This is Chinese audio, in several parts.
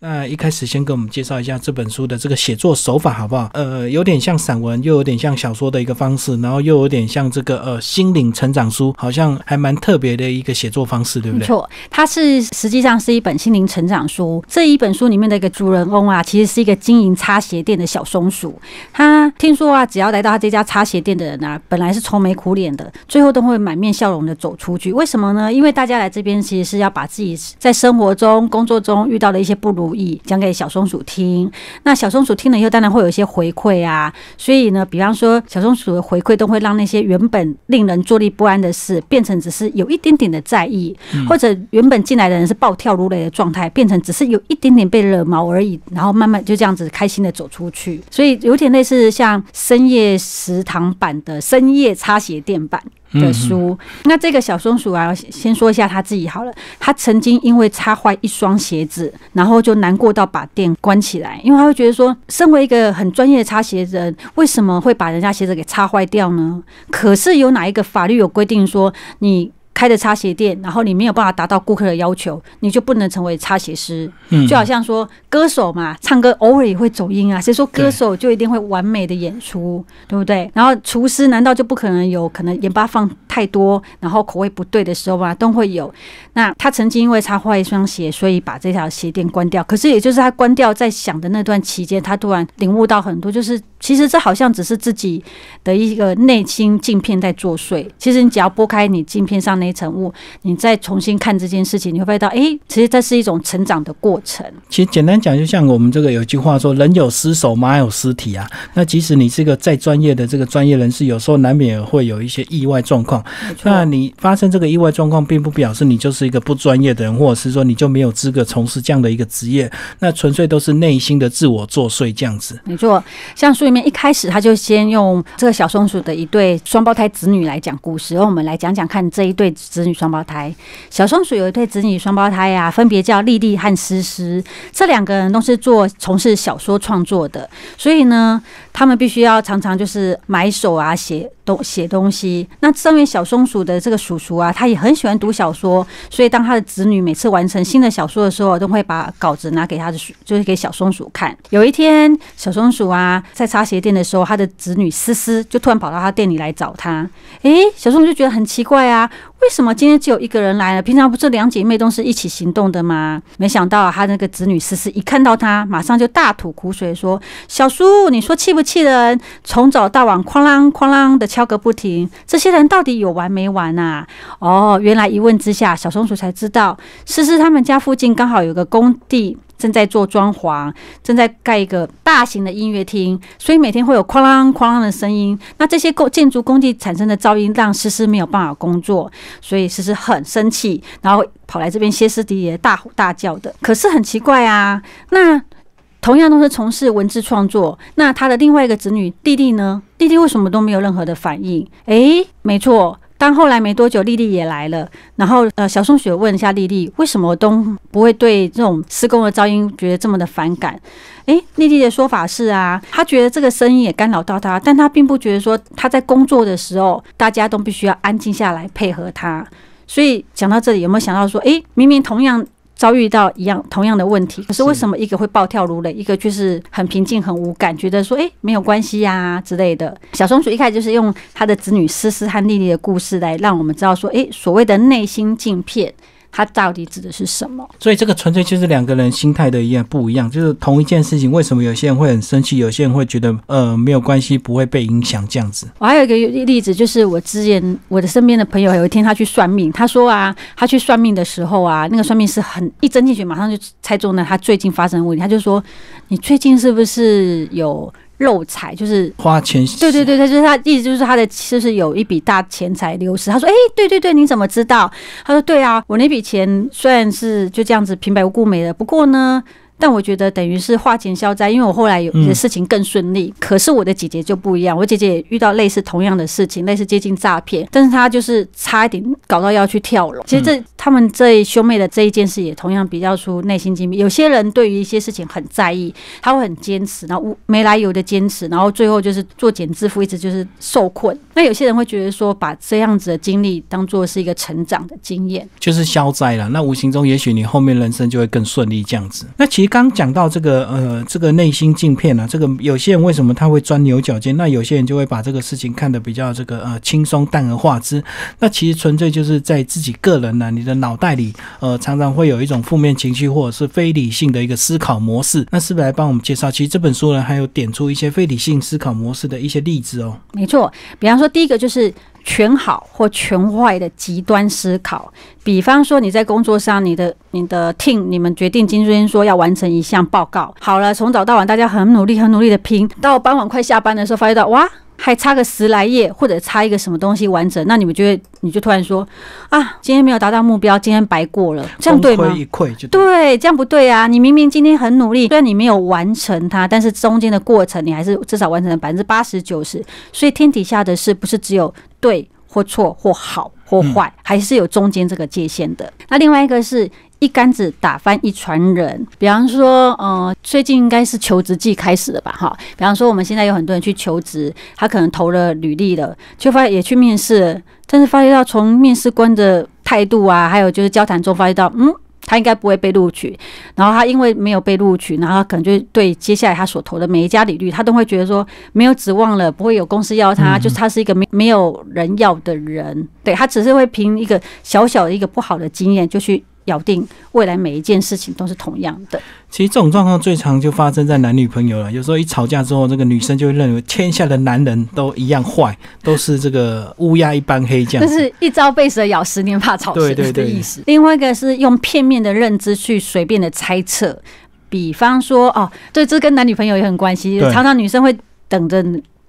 那一开始先给我们介绍一下这本书的这个写作手法好不好？呃，有点像散文，又有点像小说的一个方式，然后又有点像这个呃心灵成长书，好像还蛮特别的一个写作方式，对不对？没错，它是实际上是一本心灵成长书。这一本书里面的一个主人公啊，其实是一个经营擦鞋店的小松鼠。他听说啊，只要来到他这家擦鞋店的人啊，本来是愁眉苦脸的，最后都会满面笑容的走出去。为什么呢？因为大家来这边其实是要把自己在生活中、工作中遇到的一些不如讲给小松鼠听，那小松鼠听了以后，当然会有一些回馈啊。所以呢，比方说小松鼠的回馈都会让那些原本令人坐立不安的事，变成只是有一点点的在意；或者原本进来的人是暴跳如雷的状态，变成只是有一点点被惹毛而已。然后慢慢就这样子开心的走出去。所以有点类似像深夜食堂版的深夜擦鞋垫版。的书，那这个小松鼠啊，先说一下他自己好了。他曾经因为擦坏一双鞋子，然后就难过到把店关起来，因为他会觉得说，身为一个很专业的擦鞋人，为什么会把人家鞋子给擦坏掉呢？可是有哪一个法律有规定说你？开的擦鞋店，然后你没有办法达到顾客的要求，你就不能成为擦鞋师。嗯，就好像说歌手嘛，唱歌偶尔也会走音啊，谁说歌手就一定会完美的演出，对不对？然后厨师难道就不可能有可能盐巴放太多，然后口味不对的时候嘛，都会有。那他曾经因为擦坏一双鞋，所以把这条鞋店关掉。可是也就是他关掉，在想的那段期间，他突然领悟到很多，就是。其实这好像只是自己的一个内心镜片在作祟。其实你只要拨开你镜片上那一层雾，你再重新看这件事情，你会发现，哎，其实这是一种成长的过程。其实简单讲，就像我们这个有句话说：“人有失手，马有失蹄”啊。那即使你是一个再专业的这个专业人士，有时候难免会有一些意外状况。那你发生这个意外状况，并不表示你就是一个不专业的人，或者是说你就没有资格从事这样的一个职业。那纯粹都是内心的自我作祟这样子。没错，像说。对面一开始他就先用这个小松鼠的一对双胞胎子女来讲故事，然后我们来讲讲看这一对子女双胞胎。小松鼠有一对子女双胞胎啊，分别叫丽丽和诗诗。这两个人都是做从事小说创作的，所以呢，他们必须要常常就是买手啊写东写东西。那上面小松鼠的这个叔叔啊，他也很喜欢读小说，所以当他的子女每次完成新的小说的时候，都会把稿子拿给他的叔，就是给小松鼠看。有一天，小松鼠啊在查。发鞋店的时候，他的子女思思就突然跑到他店里来找他。诶，小松鼠就觉得很奇怪啊，为什么今天只有一个人来了？平常不是两姐妹都是一起行动的吗？没想到他那个子女思思一看到他，马上就大吐苦水，说：“小叔，你说气不气人？从早到晚，哐啷哐啷的敲个不停，这些人到底有完没完啊？”哦，原来一问之下，小松鼠才知道，思思他们家附近刚好有个工地。正在做装潢，正在盖一个大型的音乐厅，所以每天会有哐啷哐啷的声音。那这些工建筑工地产生的噪音让诗诗没有办法工作，所以诗诗很生气，然后跑来这边歇斯底里大吼大叫的。可是很奇怪啊，那同样都是从事文字创作，那他的另外一个子女弟弟呢？弟弟为什么都没有任何的反应？诶，没错。但后来没多久，丽丽也来了。然后，呃，小松雪问一下丽丽，为什么都不会对这种施工的噪音觉得这么的反感？诶，丽丽的说法是啊，她觉得这个声音也干扰到她，但她并不觉得说她在工作的时候，大家都必须要安静下来配合她。所以讲到这里，有没有想到说，诶，明明同样？遭遇到一样同样的问题，可是为什么一个会暴跳如雷，一个就是很平静很无感，觉得说哎没有关系呀之类的？小松鼠一开始就是用他的子女思思和丽丽的故事来让我们知道说，哎，所谓的内心镜片。它到底指的是什么？所以这个纯粹就是两个人心态的一样，不一样就是同一件事情，为什么有些人会很生气，有些人会觉得呃没有关系，不会被影响这样子。我还有一个例子，就是我之前我的身边的朋友有一天他去算命，他说啊，他去算命的时候啊，那个算命师很一针进去马上就猜中了他最近发生的问题，他就说你最近是不是有？漏财就是花钱，对对对对，就是他意思，就是他的就是有一笔大钱财流失。他说：“哎，对对对，你怎么知道？”他说：“对啊，我那笔钱虽然是就这样子平白无故没了，不过呢。”但我觉得等于是化险消灾，因为我后来有些事情更顺利。可是我的姐姐就不一样，我姐姐也遇到类似同样的事情，类似接近诈骗，但是她就是差一点搞到要去跳楼。其实这他们这兄妹的这一件事，也同样比较出内心精密。有些人对于一些事情很在意，他会很坚持，然后没来由的坚持，然后最后就是作茧自缚，一直就是受困。那有些人会觉得说，把这样子的经历当做是一个成长的经验，就是消灾了。那无形中，也许你后面人生就会更顺利这样子。那其实。刚讲到这个呃，这个内心镜片呢，这个有些人为什么他会钻牛角尖？那有些人就会把这个事情看得比较这个呃轻松淡而化之。那其实纯粹就是在自己个人呢，你的脑袋里呃常常会有一种负面情绪或者是非理性的一个思考模式。那是不是来帮我们介绍？其实这本书呢还有点出一些非理性思考模式的一些例子哦。没错，比方说第一个就是。全好或全坏的极端思考，比方说你在工作上，你的、你的 team，你们决定今天说要完成一项报告。好了，从早到晚，大家很努力、很努力的拼，到傍晚快下班的时候，发现到哇。还差个十来页，或者差一个什么东西完整，那你们就会你就突然说啊，今天没有达到目标，今天白过了，这样对吗？对，这样不对啊！你明明今天很努力，虽然你没有完成它，但是中间的过程你还是至少完成了百分之八十九十。所以天底下的事不是只有对或错或好或坏，还是有中间这个界限的。那另外一个是。一竿子打翻一船人。比方说，呃，最近应该是求职季开始了吧？哈，比方说，我们现在有很多人去求职，他可能投了履历了，却发也去面试，但是发现到从面试官的态度啊，还有就是交谈中发现到，嗯，他应该不会被录取。然后他因为没有被录取，然后可能就对接下来他所投的每一家履历，他都会觉得说没有指望了，不会有公司要他，就他是一个没没有人要的人。对他只是会凭一个小小的一个不好的经验就去。咬定未来每一件事情都是同样的。其实这种状况最常就发生在男女朋友了。有时候一吵架之后，这个女生就会认为天下的男人都一样坏，都是这个乌鸦一般黑这样。那是一朝被蛇咬，十年怕草绳的意思。另外一个是用片面的认知去随便的猜测，比方说哦，对，这跟男女朋友也很关系。常常女生会等着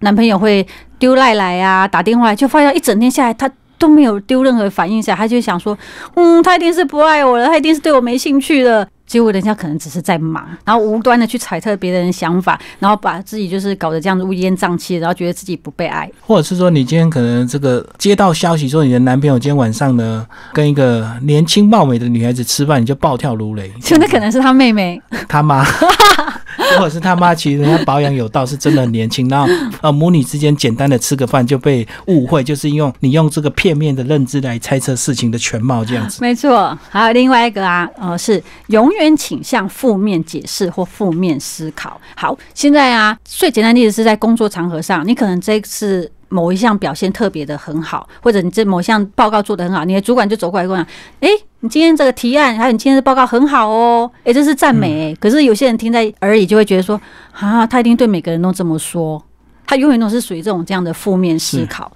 男朋友会丢赖来啊，打电话，就发现一整天下来他。都没有丢任何反应下他就想说，嗯，他一定是不爱我了，他一定是对我没兴趣了。结果人家可能只是在忙，然后无端的去揣测别人想法，然后把自己就是搞得这样子乌烟瘴气，然后觉得自己不被爱。或者是说，你今天可能这个接到消息说你的男朋友今天晚上呢跟一个年轻貌美的女孩子吃饭，你就暴跳如雷。就那可能是他妹妹，他妈。如果是他妈，其实人家保养有道，是真的很年轻。然后，呃，母女之间简单的吃个饭就被误会，就是因为你用这个片面的认知来猜测事情的全貌，这样子。没错，还有另外一个啊，呃，是永远倾向负面解释或负面思考。好，现在啊，最简单例子是在工作场合上，你可能这次。某一项表现特别的很好，或者你这某项报告做的很好，你的主管就走过来跟我讲：“哎，你今天这个提案还有你今天的报告很好哦。”哎，这是赞美。可是有些人听在耳里就会觉得说：“啊，他一定对每个人都这么说，他永远都是属于这种这样的负面思考。”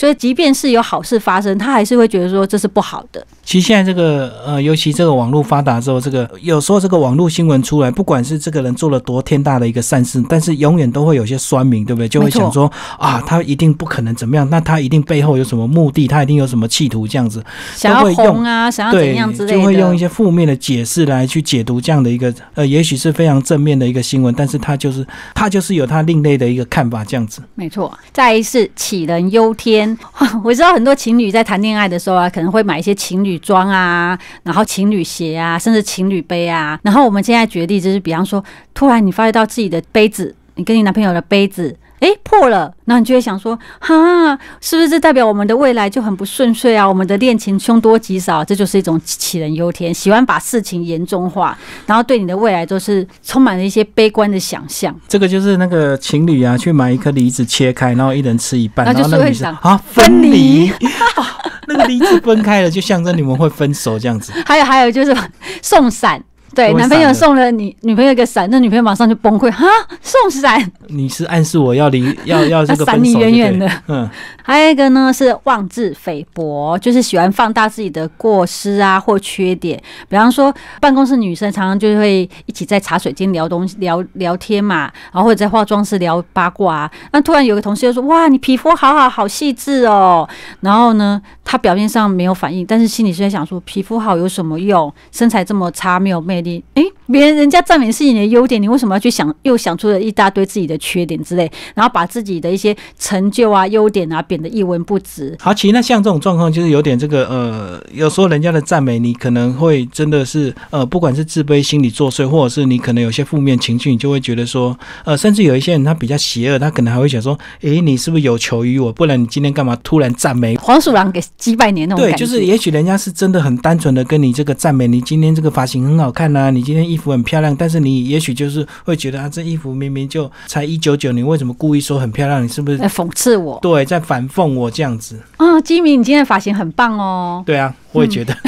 所以，即便是有好事发生，他还是会觉得说这是不好的。其实现在这个呃，尤其这个网络发达之后，这个有时候这个网络新闻出来，不管是这个人做了多天大的一个善事，但是永远都会有些酸民，对不对？就会想说啊，他一定不可能怎么样，那他一定背后有什么目的，他一定有什么企图，这样子。想要红啊，想要怎样之类的，就会用一些负面的解释来去解读这样的一个呃，也许是非常正面的一个新闻，但是他就是他就是有他另类的一个看法，这样子。没错，再一次杞人忧天。我知道很多情侣在谈恋爱的时候啊，可能会买一些情侣装啊，然后情侣鞋啊，甚至情侣杯啊。然后我们现在举例，就是比方说，突然你发觉到自己的杯子，你跟你男朋友的杯子。哎，破了，那你就会想说，哈，是不是这代表我们的未来就很不顺遂啊？我们的恋情凶多吉少，这就是一种杞人忧天，喜欢把事情严重化，然后对你的未来都是充满了一些悲观的想象。这个就是那个情侣啊，去买一颗梨子，切开，然后一人吃一半，然后就个女生啊，分离，那个梨子分开了，就象征你们会分手这样子。还有还有就是送伞。对，男朋友送了你女朋友一个伞，那女朋友马上就崩溃，哈，送伞？你是暗示我要离，要要那个？伞你远远的。嗯，还有一个呢是妄自菲薄，就是喜欢放大自己的过失啊或缺点。比方说，办公室女生常常就会一起在茶水间聊东西、聊聊天嘛，然后或者在化妆室聊八卦。啊。那突然有个同事就说：“哇，你皮肤好好，好细致哦。”然后呢，他表面上没有反应，但是心里是在想说：“皮肤好有什么用？身材这么差，没有妹。”哎，别人人家赞美是你的优点，你为什么要去想又想出了一大堆自己的缺点之类，然后把自己的一些成就啊、优点啊贬得一文不值？好，其实那像这种状况，就是有点这个呃，有时候人家的赞美，你可能会真的是呃，不管是自卑心理作祟，或者是你可能有些负面情绪，你就会觉得说，呃，甚至有一些人他比较邪恶，他可能还会想说，诶，你是不是有求于我？不然你今天干嘛突然赞美？黄鼠狼给几百年那种？对，就是也许人家是真的很单纯的跟你这个赞美，你今天这个发型很好看。那，你今天衣服很漂亮，但是你也许就是会觉得啊，这衣服明明就才一九九，你为什么故意说很漂亮？你是不是在讽刺我？对，在反讽我这样子。嗯，金明，你今天的发型很棒哦。对啊，我也觉得，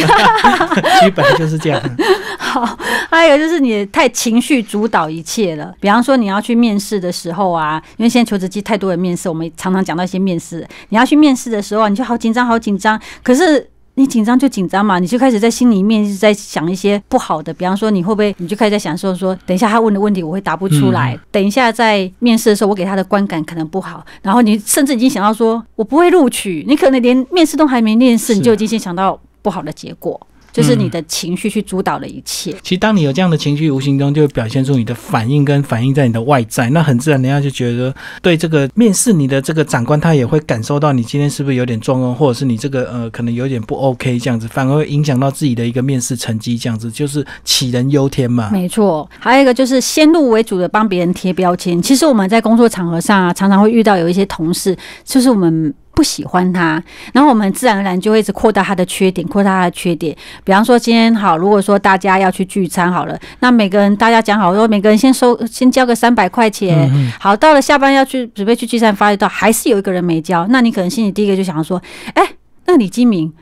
基本就是这样。好，还有就是你太情绪主导一切了。比方说，你要去面试的时候啊，因为现在求职季太多人面试，我们常常讲到一些面试。你要去面试的时候，你就好紧张，好紧张。可是你紧张就紧张嘛，你就开始在心里面直在想一些不好的，比方说你会不会，你就开始在想说说，等一下他问的问题我会答不出来，等一下在面试的时候我给他的观感可能不好，然后你甚至已经想到说我不会录取，你可能连面试都还没面试你就已经先想到不好的结果。就是你的情绪去主导了一切。其实，当你有这样的情绪，无形中就会表现出你的反应，跟反应在你的外在。那很自然，人家就觉得对这个面试你的这个长官，他也会感受到你今天是不是有点状况，或者是你这个呃可能有点不 OK 这样子，反而会影响到自己的一个面试成绩。这样子就是杞人忧天嘛。没错，还有一个就是先入为主的帮别人贴标签。其实我们在工作场合上啊，常常会遇到有一些同事，就是我们。不喜欢他，然后我们自然而然就会一直扩大他的缺点，扩大他的缺点。比方说，今天好，如果说大家要去聚餐好了，那每个人大家讲好，说每个人先收，先交个三百块钱。好，到了下班要去准备去聚餐，发一到还是有一个人没交。那你可能心里第一个就想说，哎，那李金明，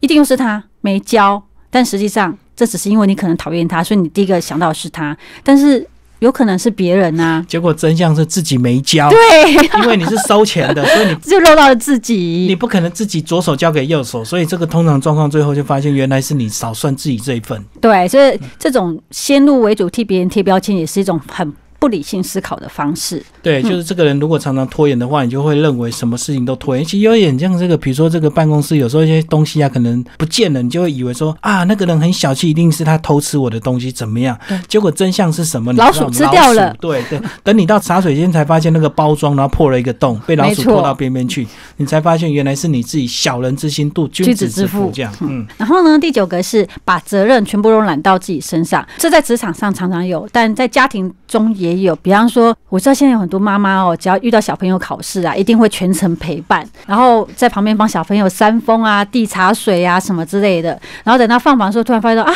一定又是他没交。但实际上，这只是因为你可能讨厌他，所以你第一个想到的是他，但是。有可能是别人呐，结果真相是自己没交，对，因为你是收钱的，所以你 就漏到了自己，你不可能自己左手交给右手，所以这个通常状况最后就发现，原来是你少算自己这一份，对，所以这种先入为主替别人贴标签也是一种很。不理性思考的方式，对，就是这个人如果常常拖延的话，你就会认为什么事情都拖延。其实有点像这个，比如说这个办公室有时候一些东西啊可能不见了，你就会以为说啊那个人很小气，一定是他偷吃我的东西怎么样？结果真相是什么？老鼠吃掉了。对对，等你到茶水间才发现那个包装然后破了一个洞，被老鼠拖到边边去，你才发现原来是你自己小人之心度君子之腹这样。嗯。然后呢，第九个是把责任全部都揽到自己身上，这在职场上常常有，但在家庭中也。也有，比方说，我知道现在有很多妈妈哦，只要遇到小朋友考试啊，一定会全程陪伴，然后在旁边帮小朋友扇风啊、递茶水啊什么之类的。然后等到放榜的时候，突然发现啊，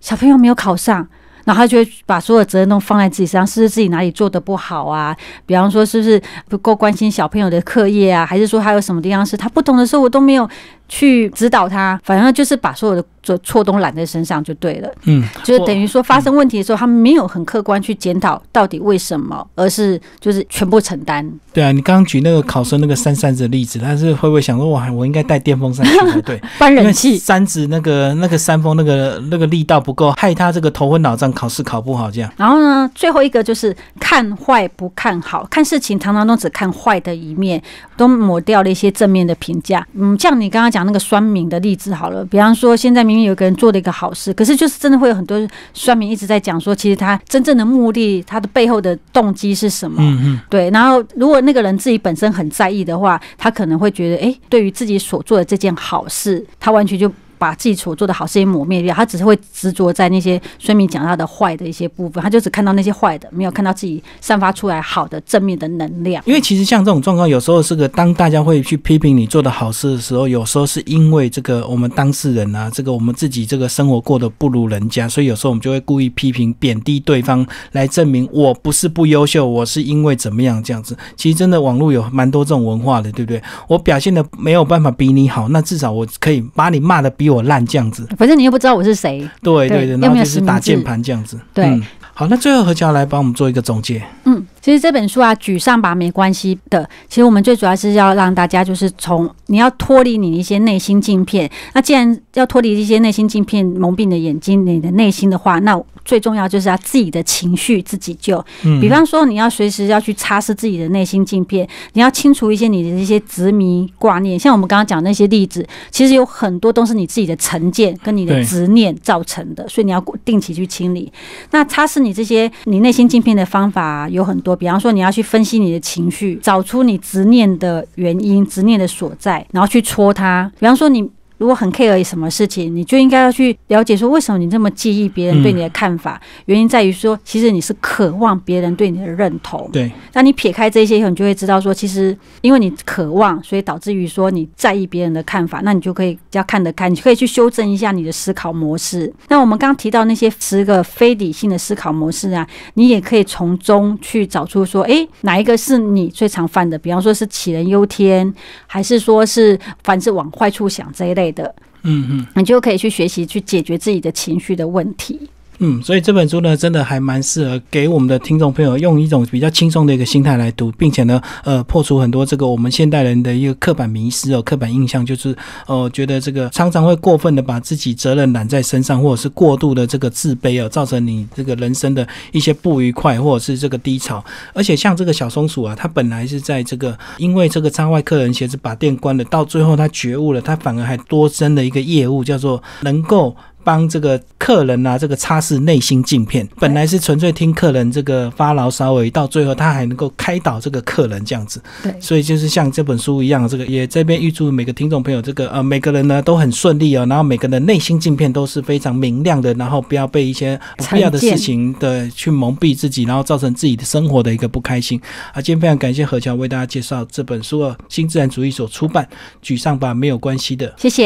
小朋友没有考上，然后他就会把所有责任都放在自己身上，是不是自己哪里做的不好啊？比方说，是不是不够关心小朋友的课业啊？还是说还有什么地方是他不懂的时候，我都没有？去指导他，反正就是把所有的错错都揽在身上就对了。嗯，就是等于说发生问题的时候，他们没有很客观去检讨到底为什么，而是就是全部承担。对啊，你刚刚举那个考生那个扇扇子的例子，他是会不会想说，我还我应该带电风扇才对？搬人气扇子那个那个扇风那个那个力道不够，害他这个头昏脑胀，考试考不好这样。然后呢，最后一个就是看坏不看好，看事情常常都只看坏的一面，都抹掉了一些正面的评价。嗯，像你刚刚讲。讲那个酸民的例子好了，比方说现在明明有个人做了一个好事，可是就是真的会有很多酸民一直在讲说，其实他真正的目的，他的背后的动机是什么？对，然后如果那个人自己本身很在意的话，他可能会觉得，哎，对于自己所做的这件好事，他完全就。把自己所做的好事给抹灭掉，他只是会执着在那些孙明讲他的坏的一些部分，他就只看到那些坏的，没有看到自己散发出来好的正面的能量。因为其实像这种状况，有时候是个当大家会去批评你做的好事的时候，有时候是因为这个我们当事人啊，这个我们自己这个生活过得不如人家，所以有时候我们就会故意批评贬低对方，来证明我不是不优秀，我是因为怎么样这样子。其实真的网络有蛮多这种文化的，对不对？我表现的没有办法比你好，那至少我可以把你骂的比。我烂这样子，反正你又不知道我是谁，对对对，然后就是打键盘这样子，对。好，那最后何乔来帮我们做一个总结，嗯。其实这本书啊，沮丧吧没关系的。其实我们最主要是要让大家，就是从你要脱离你一些内心镜片。那既然要脱离一些内心镜片蒙蔽你的眼睛，你的内心的话，那最重要就是要自己的情绪自己救。嗯。比方说，你要随时要去擦拭自己的内心镜片，你要清除一些你的一些执迷挂念。像我们刚刚讲那些例子，其实有很多都是你自己的成见跟你的执念造成的，所以你要定期去清理。那擦拭你这些你内心镜片的方法有很多。比方说，你要去分析你的情绪，找出你执念的原因、执念的所在，然后去戳它。比方说，你。如果很 care 什么事情，你就应该要去了解说，为什么你这么介意别人对你的看法？原因在于说，其实你是渴望别人对你的认同。对，当你撇开这些以后，你就会知道说，其实因为你渴望，所以导致于说你在意别人的看法。那你就可以比较看得开，你可以去修正一下你的思考模式。那我们刚刚提到那些十个非理性的思考模式啊，你也可以从中去找出说，哎，哪一个是你最常犯的？比方说是杞人忧天，还是说是凡事往坏处想这一类？的，嗯嗯，你就可以去学习去解决自己的情绪的问题。嗯，所以这本书呢，真的还蛮适合给我们的听众朋友用一种比较轻松的一个心态来读，并且呢，呃，破除很多这个我们现代人的一个刻板迷失哦、刻板印象，就是哦，觉得这个常常会过分的把自己责任揽在身上，或者是过度的这个自卑哦，造成你这个人生的一些不愉快或者是这个低潮。而且像这个小松鼠啊，它本来是在这个因为这个窗外客人鞋子把店关了，到最后它觉悟了，它反而还多增了一个业务，叫做能够。帮这个客人呐，这个擦拭内心镜片。本来是纯粹听客人这个发牢骚而已，到最后他还能够开导这个客人，这样子。对。所以就是像这本书一样，这个也这边预祝每个听众朋友，这个呃每个人呢都很顺利哦，然后每个人的内心镜片都是非常明亮的，然后不要被一些不必要的事情的去蒙蔽自己，然后造成自己的生活的一个不开心。啊，今天非常感谢何桥为大家介绍这本书哦，《新自然主义》所出版，《沮丧吧，没有关系的》。谢谢。